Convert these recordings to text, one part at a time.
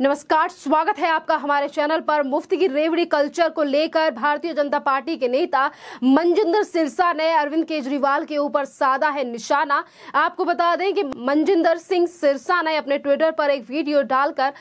नमस्कार स्वागत है आपका हमारे चैनल पर मुफ्त की रेवड़ी कल्चर को लेकर भारतीय जनता पार्टी के नेता मंजिंदर सिरसा ने अरविंद केजरीवाल के ऊपर साधा है निशाना आपको बता दें कि मंजिंदर सिंह सिरसा ने अपने ट्विटर पर एक वीडियो डालकर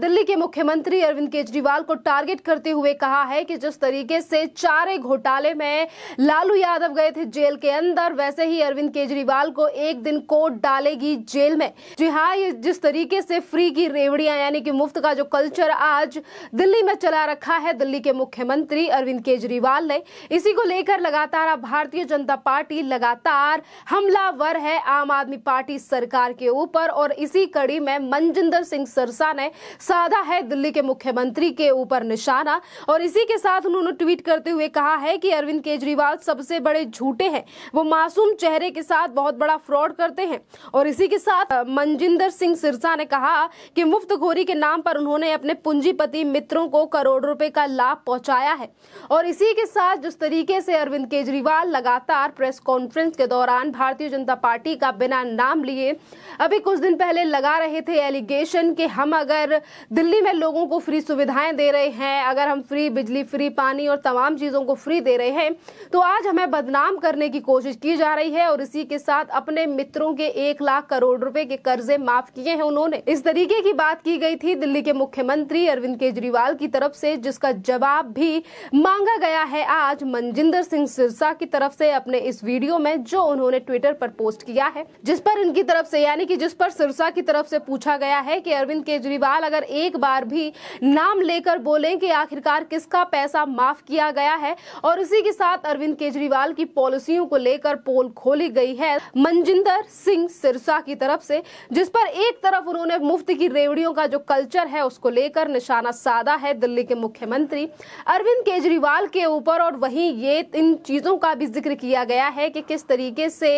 दिल्ली के मुख्यमंत्री अरविंद केजरीवाल को टारगेट करते हुए कहा है कि जिस तरीके से चारे घोटाले में लालू यादव गए थे जेल के अंदर वैसे ही अरविंद केजरीवाल को एक दिन कोर्ट डालेगी जेल में जी हाँ जिस तरीके से फ्री की रेवड़ियां यानी कि मुफ्त का जो कल्चर आज दिल्ली में चला रखा है दिल्ली के मुख्यमंत्री अरविंद केजरीवाल ने इसी को लेकर लगातार भारतीय जनता पार्टी लगातार हमलावर है आम आदमी पार्टी सरकार के ऊपर और इसी कड़ी में मनजिंदर सिंह सरसा ने साधा है दिल्ली के मुख्यमंत्री के ऊपर निशाना और इसी के साथ उन्होंने ट्वीट करते हुए कहा है कि अरविंद केजरीवाल सबसे बड़े झूठे हैं वो मासूम चेहरे के साथ बहुत बड़ा फ्रॉड करते हैं और इसी के साथ मनजिंदर सिंह सिरसा ने कहा कि मुफ्तखोरी के नाम पर उन्होंने अपने पूंजीपति मित्रों को करोड़ रुपए का लाभ पहुंचाया है और इसी के साथ जिस तरीके से अरविंद केजरीवाल लगातार प्रेस कॉन्फ्रेंस के दौरान भारतीय जनता पार्टी का बिना नाम लिए अभी कुछ दिन पहले लगा रहे थे एलिगेशन कि हम अगर दिल्ली में लोगों को फ्री सुविधाएं दे रहे हैं अगर हम फ्री बिजली फ्री पानी और तमाम चीज़ों को फ्री दे रहे हैं तो आज हमें बदनाम करने की कोशिश की जा रही है और इसी के साथ अपने मित्रों के एक लाख करोड़ रुपए के कर्जे माफ किए हैं उन्होंने इस तरीके की बात की गई थी थी दिल्ली के मुख्यमंत्री अरविंद केजरीवाल की तरफ से जिसका जवाब भी मांगा गया है आज मनजिंदर सिंह सिरसा की तरफ से अपने इस वीडियो में जो उन्होंने ट्विटर पर पोस्ट किया है जिस पर इनकी तरफ से यानी कि जिस पर सिरसा की तरफ से पूछा गया है कि अरविंद केजरीवाल अगर एक बार भी नाम लेकर बोले कि आखिरकार किसका पैसा माफ किया गया है और इसी के साथ अरविंद केजरीवाल की पॉलिसियों को लेकर पोल खोली गई है मनजिंदर सिंह सिरसा की तरफ से जिस पर एक तरफ उन्होंने मुफ्त की रेवड़ियों का जो कल कल्चर है उसको लेकर निशाना साधा है दिल्ली के मुख्यमंत्री अरविंद केजरीवाल के ऊपर और वहीं ये इन चीज़ों का भी जिक्र किया गया है कि किस तरीके से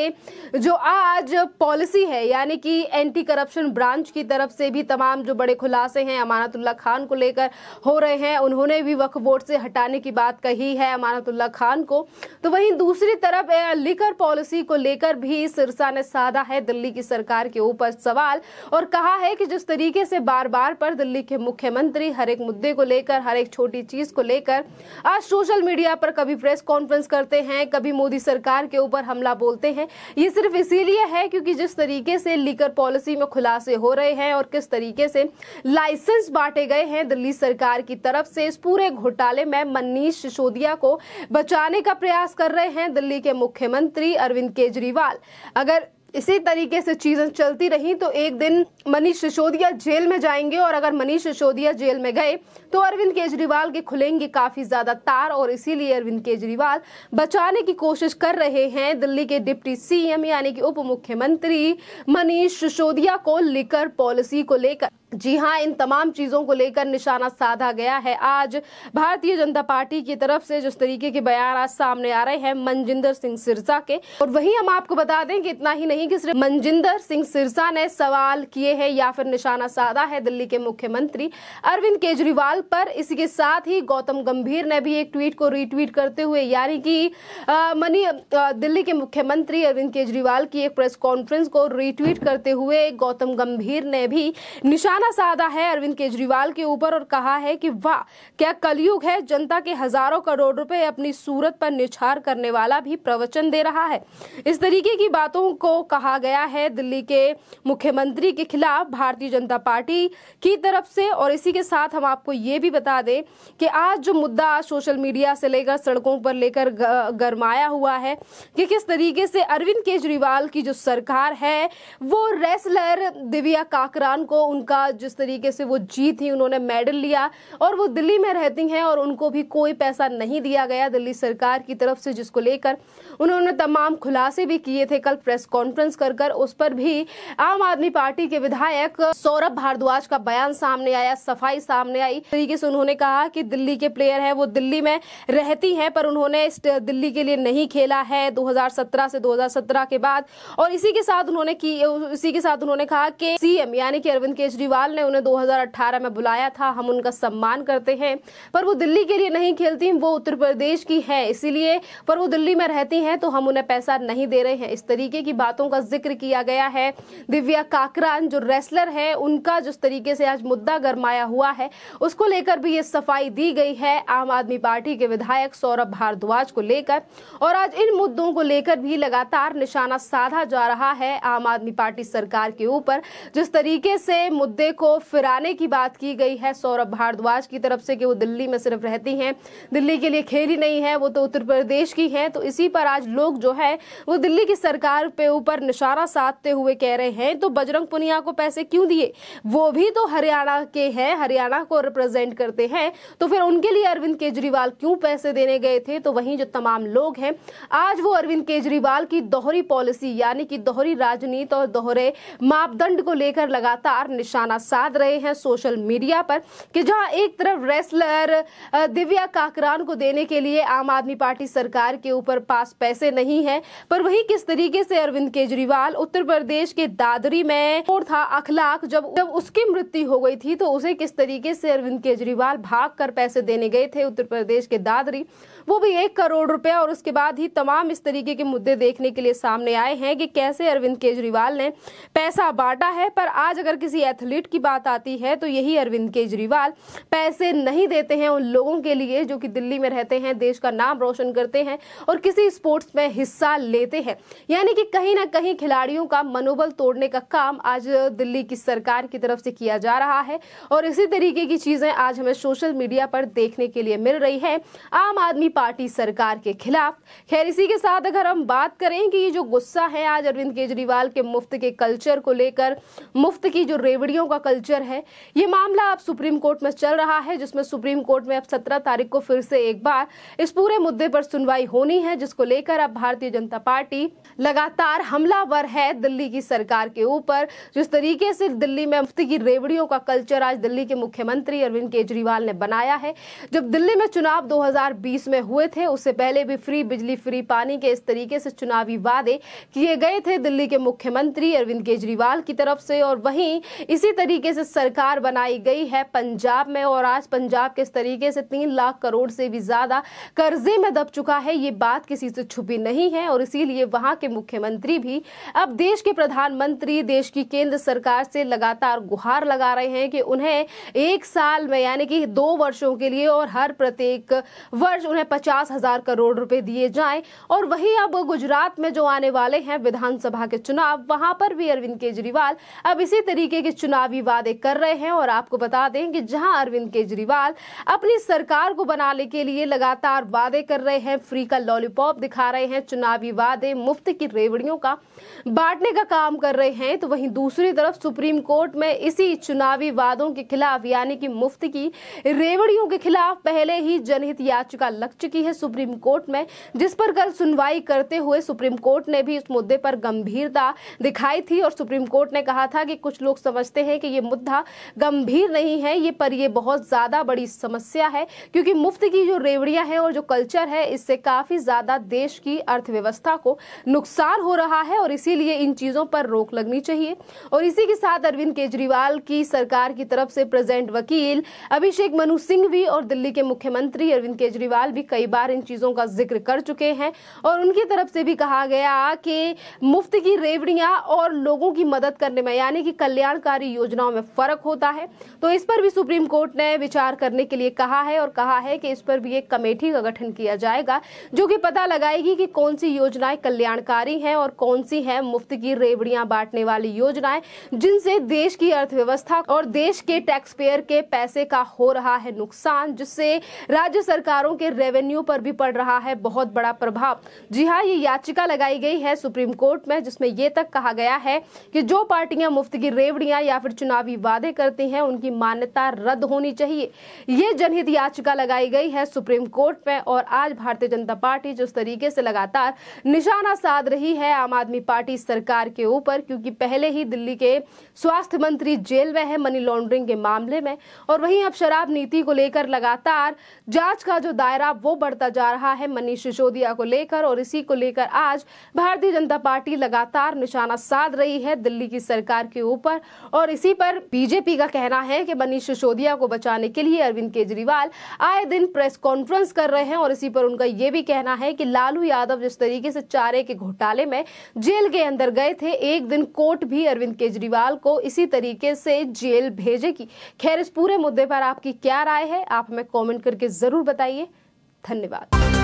जो आज पॉलिसी है यानी कि एंटी करप्शन ब्रांच की तरफ से भी तमाम जो बड़े खुलासे हैं अमानतुल्ला खान को लेकर हो रहे हैं उन्होंने भी वक्फ बोर्ड से हटाने की बात कही है अमानतुल्ला खान को तो वहीं दूसरी तरफ लिकर पॉलिसी को लेकर भी सिरसा ने साधा है दिल्ली की सरकार के ऊपर सवाल और कहा है कि जिस तरीके से बार बार सरकार पर दिल्ली के मुख्यमंत्री हर एक मुद्दे को लेकर हर एक छोटी चीज को लेकर आज सोशल मीडिया पर कभी प्रेस कॉन्फ्रेंस करते हैं कभी मोदी सरकार के ऊपर हमला बोलते हैं ये सिर्फ इसीलिए है क्योंकि जिस तरीके से लीकर पॉलिसी में खुलासे हो रहे हैं और किस तरीके से लाइसेंस बांटे गए हैं दिल्ली सरकार की तरफ से इस पूरे घोटाले में मनीष सिसोदिया को बचाने का प्रयास कर रहे हैं दिल्ली के मुख्यमंत्री अरविंद केजरीवाल अगर इसी तरीके से चीज़ें चलती रही तो एक दिन मनीष सिसोदिया जेल में जाएंगे और अगर मनीष सिसोदिया जेल में गए तो अरविंद केजरीवाल के खुलेंगे काफ़ी ज़्यादा तार और इसीलिए अरविंद केजरीवाल बचाने की कोशिश कर रहे हैं दिल्ली के डिप्टी सीएम यानी कि उप मुख्यमंत्री मनीष सिसोदिया को लेकर पॉलिसी को लेकर जी हाँ इन तमाम चीज़ों को लेकर निशाना साधा गया है आज भारतीय जनता पार्टी की तरफ से जिस तरीके के बयान आज सामने आ रहे हैं मनजिंदर सिंह सिरसा के और वहीं हम आपको बता दें कि इतना ही नहीं कि सिर्फ मनजिंदर सिंह सिरसा ने सवाल किए हैं या फिर निशाना साधा है दिल्ली के मुख्यमंत्री अरविंद केजरीवाल पर इसी के साथ ही गौतम गंभीर ने भी एक ट्वीट को रिट्वीट करते हुए यानी कि मनी दिल्ली के मुख्यमंत्री अरविंद केजरीवाल की एक प्रेस कॉन्फ्रेंस को रिट्वीट करते हुए गौतम गंभीर ने भी निशान निशाना साधा है अरविंद केजरीवाल के ऊपर और कहा है कि वाह क्या कलयुग है जनता के हजारों करोड़ रुपए अपनी सूरत पर निछार करने वाला भी प्रवचन दे रहा है इस तरीके की बातों को कहा गया है दिल्ली के मुख्यमंत्री के खिलाफ भारतीय जनता पार्टी की तरफ से और इसी के साथ हम आपको ये भी बता दें कि आज जो मुद्दा सोशल मीडिया से लेकर सड़कों पर लेकर गरमाया हुआ है कि किस तरीके से अरविंद केजरीवाल की जो सरकार है वो रेसलर दिव्या काकरान को उनका जिस तरीके से वो जीत ही उन्होंने मेडल लिया और वो दिल्ली में रहती हैं और उनको भी कोई पैसा नहीं दिया गया दिल्ली सरकार की तरफ से जिसको लेकर उन्होंने तमाम खुलासे भी किए थे कल प्रेस कॉन्फ्रेंस कर कर उस पर भी आम आदमी पार्टी के विधायक सौरभ भारद्वाज का बयान सामने आया सफाई सामने आई तरीके से उन्होंने कहा कि दिल्ली के प्लेयर हैं वो दिल्ली में रहती हैं पर उन्होंने दिल्ली के लिए नहीं खेला है 2017 से 2017 के बाद और इसी के साथ उन्होंने की इसी के साथ उन्होंने कहा कि सीएम यानी कि अरविंद केजरीवाल साल ने उन्हें 2018 में बुलाया था हम उनका सम्मान करते हैं पर वो दिल्ली के लिए नहीं खेलती वो उत्तर प्रदेश की है इसीलिए पर वो दिल्ली में रहती हैं तो हम उन्हें पैसा नहीं दे रहे हैं इस तरीके की बातों का जिक्र किया गया है दिव्या काकरान जो रेसलर है उनका जिस तरीके से आज मुद्दा गरमाया हुआ है उसको लेकर भी ये सफाई दी गई है आम आदमी पार्टी के विधायक सौरभ भारद्वाज को लेकर और आज इन मुद्दों को लेकर भी लगातार निशाना साधा जा रहा है आम आदमी पार्टी सरकार के ऊपर जिस तरीके से मुद्दे मुद्दे को फिराने की बात की गई है सौरभ भारद्वाज की तरफ से कि वो दिल्ली में सिर्फ रहती हैं दिल्ली के लिए खेली नहीं है वो तो उत्तर प्रदेश की हैं तो इसी पर आज लोग जो है वो दिल्ली की सरकार पे ऊपर निशाना साधते हुए कह रहे हैं तो बजरंग पुनिया को पैसे क्यों दिए वो भी तो हरियाणा के हैं हरियाणा को रिप्रेजेंट करते हैं तो फिर उनके लिए अरविंद केजरीवाल क्यों पैसे देने गए थे तो वहीं जो तमाम लोग हैं आज वो अरविंद केजरीवाल की दोहरी पॉलिसी यानी कि दोहरी राजनीति और दोहरे मापदंड को लेकर लगातार निशाना साध रहे हैं सोशल मीडिया पर कि जहां एक तरफ रेसलर दिव्या काकरान को देने के लिए आम आदमी पार्टी सरकार के ऊपर पास पैसे नहीं है पर वही किस तरीके से अरविंद केजरीवाल उत्तर प्रदेश के दादरी में और था अखलाक जब जब उसकी मृत्यु हो गई थी तो उसे किस तरीके से अरविंद केजरीवाल भाग कर पैसे देने गए थे उत्तर प्रदेश के दादरी वो भी एक करोड़ रुपया और उसके बाद ही तमाम इस तरीके के मुद्दे देखने के लिए सामने आए हैं कि कैसे अरविंद केजरीवाल ने पैसा बांटा है पर आज अगर किसी एथलीट बजट की बात आती है तो यही अरविंद केजरीवाल पैसे नहीं देते हैं उन लोगों के लिए जो कि दिल्ली में रहते हैं देश का नाम रोशन करते हैं और किसी स्पोर्ट्स में हिस्सा लेते हैं यानी कि कहीं ना कहीं खिलाड़ियों का मनोबल तोड़ने का काम आज दिल्ली की सरकार की तरफ से किया जा रहा है और इसी तरीके की चीज़ें आज हमें सोशल मीडिया पर देखने के लिए मिल रही है आम आदमी पार्टी सरकार के खिलाफ खैर इसी के साथ अगर हम बात करें कि ये जो गुस्सा है आज अरविंद केजरीवाल के मुफ्त के कल्चर को लेकर मुफ्त की जो रेवड़ियों का कल्चर है ये मामला अब सुप्रीम कोर्ट में चल रहा है जिसमें सुप्रीम कोर्ट में अब सत्रह तारीख को फिर से एक बार इस पूरे मुद्दे पर सुनवाई होनी है जिसको लेकर अब भारतीय जनता पार्टी लगातार हमलावर है दिल्ली की सरकार के ऊपर जिस तरीके से दिल्ली में मुफ्ती की रेवड़ियों का कल्चर आज दिल्ली के मुख्यमंत्री अरविंद केजरीवाल ने बनाया है जब दिल्ली में चुनाव 2020 में हुए थे उससे पहले भी फ्री बिजली फ्री पानी के इस तरीके से चुनावी वादे किए गए थे दिल्ली के मुख्यमंत्री अरविंद केजरीवाल की तरफ से और वहीं इसी तरीके से सरकार बनाई गई है पंजाब में और आज पंजाब किस तरीके से तीन लाख करोड़ से भी ज़्यादा कर्जे में दब चुका है ये बात किसी से छुपी नहीं है और इसीलिए वहां के मुख्यमंत्री भी अब देश के प्रधानमंत्री देश की केंद्र सरकार से लगातार गुहार लगा रहे हैं कि उन्हें एक साल में यानी कि दो वर्षों के लिए और हर प्रत्येक वर्ष उन्हें पचास हजार करोड़ रुपए दिए जाए और वही अब गुजरात में जो आने वाले हैं विधानसभा के चुनाव वहां पर भी अरविंद केजरीवाल अब इसी तरीके के चुनाव चुनावी वादे कर रहे हैं और आपको बता दें कि जहां अरविंद केजरीवाल अपनी सरकार को बनाने के लिए लगातार वादे कर रहे हैं फ्री का लॉलीपॉप दिखा रहे हैं चुनावी वादे मुफ्त की रेवड़ियों का बांटने का काम कर रहे हैं तो वहीं दूसरी तरफ सुप्रीम कोर्ट में इसी चुनावी वादों के खिलाफ यानी कि मुफ्त की रेवड़ियों के खिलाफ पहले ही जनहित याचिका लग चुकी है सुप्रीम कोर्ट में जिस पर कल सुनवाई करते हुए सुप्रीम कोर्ट ने भी इस मुद्दे पर गंभीरता दिखाई थी और सुप्रीम कोर्ट ने कहा था कि कुछ लोग समझते हैं कि ये मुद्दा गंभीर नहीं है ये पर ये बहुत ज़्यादा बड़ी समस्या है क्योंकि मुफ्त की जो रेवड़ियाँ हैं और जो कल्चर है इससे काफ़ी ज़्यादा देश की अर्थव्यवस्था को नुकसान हो रहा है और इसीलिए इन चीज़ों पर रोक लगनी चाहिए और इसी के साथ अरविंद केजरीवाल की सरकार की तरफ से प्रेजेंट वकील अभिषेक मनु सिंह भी और दिल्ली के मुख्यमंत्री अरविंद केजरीवाल भी कई बार इन चीज़ों का जिक्र कर चुके हैं और उनकी तरफ से भी कहा गया कि मुफ्त की रेवड़ियाँ और लोगों की मदद करने में यानी कि कल्याणकारी योजना योजनाओं में फर्क होता है तो इस पर भी सुप्रीम कोर्ट ने विचार करने के लिए कहा है और कहा है कि इस पर भी एक कमेटी का गठन किया जाएगा जो कि पता लगाएगी कि कौन सी योजनाएं कल्याणकारी हैं और कौन सी हैं मुफ्त की रेबड़ियां बांटने वाली योजनाएं जिनसे देश की अर्थव्यवस्था और देश के टैक्स पेयर के पैसे का हो रहा है नुकसान जिससे राज्य सरकारों के रेवेन्यू पर भी पड़ रहा है बहुत बड़ा प्रभाव जी हाँ ये याचिका लगाई गई है सुप्रीम कोर्ट में जिसमें ये तक कहा गया है कि जो पार्टियां मुफ्त की रेवड़ियां या फिर चुनावी वादे करते हैं उनकी मान्यता रद्द होनी चाहिए ये जनहित याचिका लगाई गई है सुप्रीम कोर्ट में और आज भारतीय जनता पार्टी जिस तरीके से लगातार निशाना साध रही है आम आदमी पार्टी सरकार के ऊपर क्योंकि पहले ही दिल्ली के स्वास्थ्य मंत्री जेल में है मनी लॉन्ड्रिंग के मामले में और वहीं अब शराब नीति को लेकर लगातार जांच का जो दायरा वो बढ़ता जा रहा है मनीष सिसोदिया को लेकर और इसी को लेकर आज भारतीय जनता पार्टी लगातार निशाना साध रही है दिल्ली की सरकार के ऊपर और इसी इसी पर बीजेपी का कहना है कि मनीष सिसोदिया को बचाने के लिए अरविंद केजरीवाल आए दिन प्रेस कॉन्फ्रेंस कर रहे हैं और इसी पर उनका ये भी कहना है कि लालू यादव जिस तरीके से चारे के घोटाले में जेल के अंदर गए थे एक दिन कोर्ट भी अरविंद केजरीवाल को इसी तरीके से जेल भेजेगी खैर इस पूरे मुद्दे पर आपकी क्या राय है आप हमें कॉमेंट करके जरूर बताइए धन्यवाद